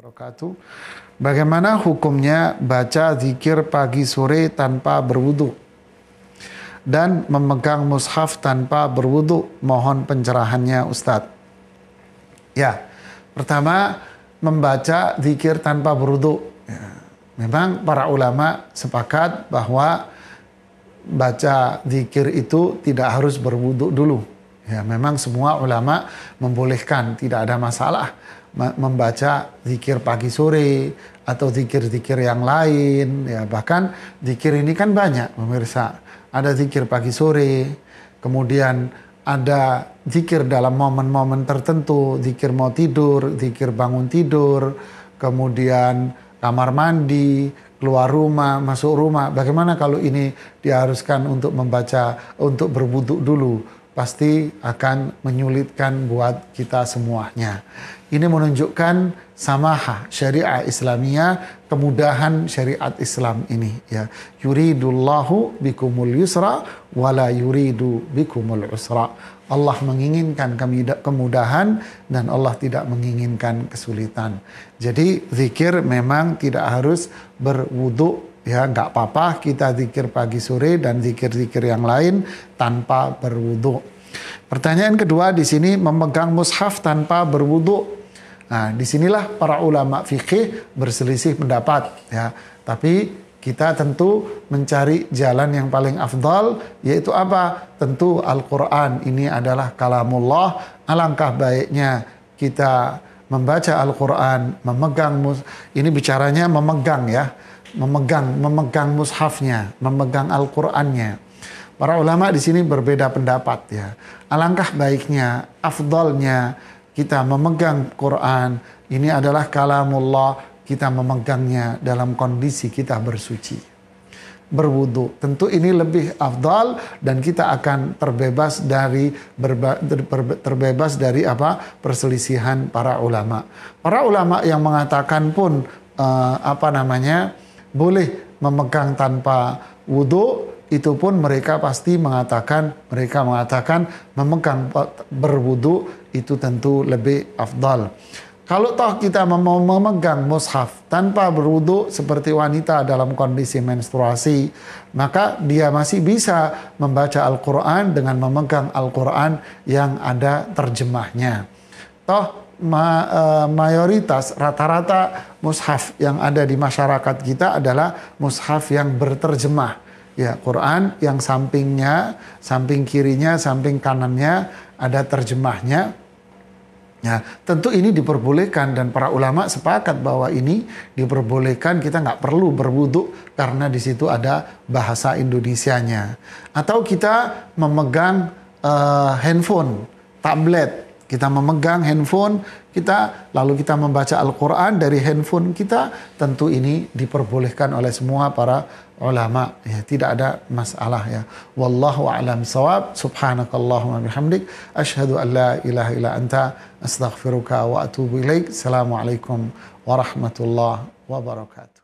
wabarakatuh. Bagaimana hukumnya baca zikir pagi sore tanpa berwudu dan memegang mushaf tanpa berwudu? Mohon pencerahannya Ustadz. Ya, pertama membaca zikir tanpa berwudu. Ya. Memang para ulama sepakat bahwa baca zikir itu tidak harus berwudu dulu Ya, memang semua ulama membolehkan, tidak ada masalah membaca zikir pagi sore atau zikir-zikir yang lain ya bahkan zikir ini kan banyak pemirsa ada zikir pagi sore kemudian ada zikir dalam momen-momen tertentu zikir mau tidur zikir bangun tidur kemudian kamar mandi keluar rumah masuk rumah bagaimana kalau ini diharuskan untuk membaca untuk berbuduk dulu pasti akan menyulitkan buat kita semuanya. Ini menunjukkan samaha syariah islamia kemudahan syariat Islam ini ya. Yuridullahu bikumul yusra wala yuridu bikumul usra. Allah menginginkan kemudahan dan Allah tidak menginginkan kesulitan. Jadi zikir memang tidak harus berwudu ya nggak apa-apa kita zikir pagi sore dan zikir-zikir yang lain tanpa berwudhu. Pertanyaan kedua di sini memegang mushaf tanpa berwudhu. Nah, disinilah para ulama fikih berselisih pendapat ya. Tapi kita tentu mencari jalan yang paling afdal yaitu apa? Tentu Al-Qur'an ini adalah kalamullah. Alangkah baiknya kita membaca Al-Qur'an, memegang ini bicaranya memegang ya memegang memegang mushafnya, memegang Al-Qur'annya. Para ulama di sini berbeda pendapat ya. Alangkah baiknya, afdolnya kita memegang Quran. Ini adalah kalamullah, kita memegangnya dalam kondisi kita bersuci. Berwudu. Tentu ini lebih afdal dan kita akan terbebas dari terbebas dari apa? perselisihan para ulama. Para ulama yang mengatakan pun uh, apa namanya? boleh memegang tanpa wudhu itu pun mereka pasti mengatakan mereka mengatakan memegang berwudhu itu tentu lebih afdal. Kalau toh kita mau memegang mushaf tanpa berwudhu seperti wanita dalam kondisi menstruasi, maka dia masih bisa membaca Al-Qur'an dengan memegang Al-Qur'an yang ada terjemahnya. Toh ma, e, mayoritas rata-rata mushaf yang ada di masyarakat kita adalah mushaf yang berterjemah. Ya, Quran yang sampingnya, samping kirinya, samping kanannya ada terjemahnya. Ya, tentu ini diperbolehkan dan para ulama sepakat bahwa ini diperbolehkan kita nggak perlu berwudhu karena di situ ada bahasa Indonesianya. Atau kita memegang uh, handphone, tablet kita memegang handphone kita, lalu kita membaca Al-Quran dari handphone kita, tentu ini diperbolehkan oleh semua para ulama. Ya, tidak ada masalah ya. Wallahu a'lam sawab. Subhanakallahumma bihamdik. asyhadu an la ilaha illa anta. Astaghfiruka wa atubu ilaik. Assalamualaikum warahmatullahi wabarakatuh.